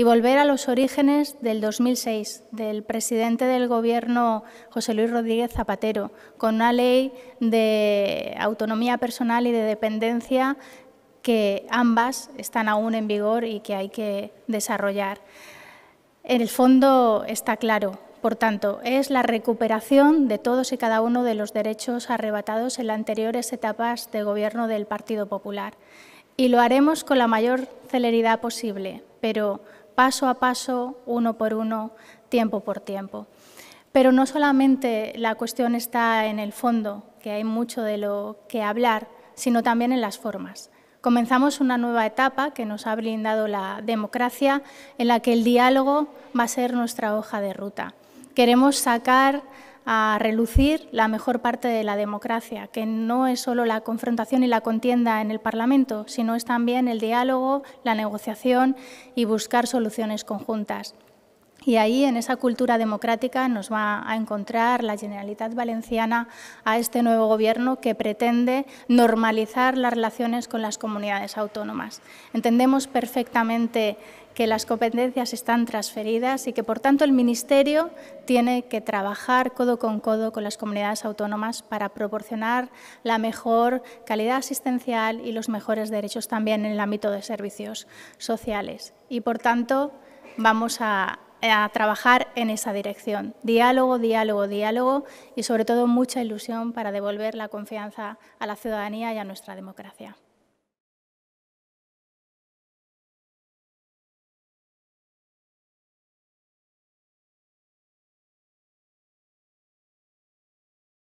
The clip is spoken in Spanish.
y volver a los orígenes del 2006, del presidente del gobierno José Luis Rodríguez Zapatero, con una ley de autonomía personal y de dependencia que ambas están aún en vigor y que hay que desarrollar. En el fondo está claro, por tanto, es la recuperación de todos y cada uno de los derechos arrebatados en las anteriores etapas de gobierno del Partido Popular. Y lo haremos con la mayor celeridad posible, pero paso a paso, uno por uno, tiempo por tiempo. Pero no solamente la cuestión está en el fondo, que hay mucho de lo que hablar, sino también en las formas. Comenzamos una nueva etapa que nos ha blindado la democracia, en la que el diálogo va a ser nuestra hoja de ruta. Queremos sacar a relucir la mejor parte de la democracia, que no es solo la confrontación y la contienda en el Parlamento, sino es también el diálogo, la negociación y buscar soluciones conjuntas. Y ahí, en esa cultura democrática, nos va a encontrar la Generalitat Valenciana a este nuevo gobierno que pretende normalizar las relaciones con las comunidades autónomas. Entendemos perfectamente que las competencias están transferidas y que, por tanto, el Ministerio tiene que trabajar codo con codo con las comunidades autónomas para proporcionar la mejor calidad asistencial y los mejores derechos también en el ámbito de servicios sociales. Y, por tanto, vamos a a trabajar en esa dirección. Diálogo, diálogo, diálogo y sobre todo mucha ilusión para devolver la confianza a la ciudadanía y a nuestra democracia.